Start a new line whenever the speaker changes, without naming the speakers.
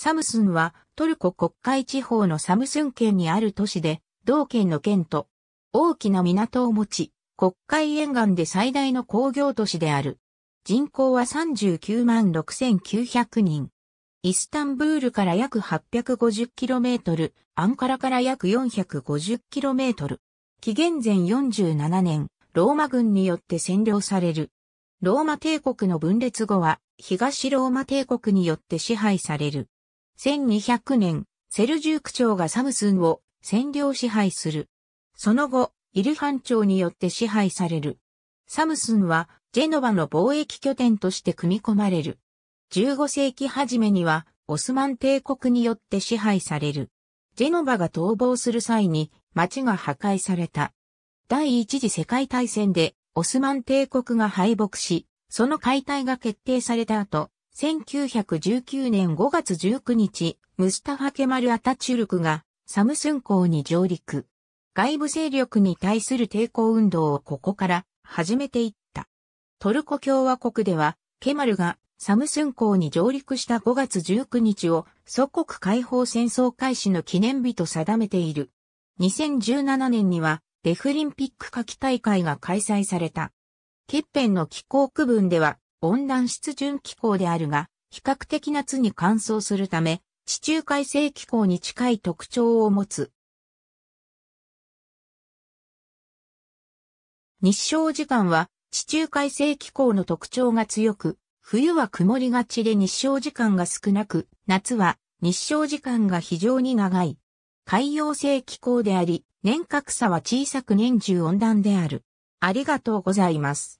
サムスンはトルコ国会地方のサムスン県にある都市で、同県の県と大きな港を持ち、国会沿岸で最大の工業都市である。人口は39万6900人。イスタンブールから約 850km、アンカラから約 450km。紀元前47年、ローマ軍によって占領される。ローマ帝国の分裂後は、東ローマ帝国によって支配される。1200年、セルジューク朝がサムスンを占領支配する。その後、イルハン朝によって支配される。サムスンは、ジェノバの貿易拠点として組み込まれる。15世紀初めには、オスマン帝国によって支配される。ジェノバが逃亡する際に、町が破壊された。第一次世界大戦で、オスマン帝国が敗北し、その解体が決定された後、1919年5月19日、ムスタファ・ケマル・アタチュルクがサムスン港に上陸。外部勢力に対する抵抗運動をここから始めていった。トルコ共和国では、ケマルがサムスン港に上陸した5月19日を祖国解放戦争開始の記念日と定めている。2017年にはデフリンピック夏季大会が開催された。ケッペンの気候区分では温暖湿潤気候であるが、比較的夏に乾燥するため、地中海性気候に近い特徴を持つ。
日照時間は
地中海性気候の特徴が強く、冬は曇りがちで日照時間が少なく、夏は日照時間が非常に長い。海洋性気候であり、年較差は小さく年中温暖である。ありがとうござい
ます。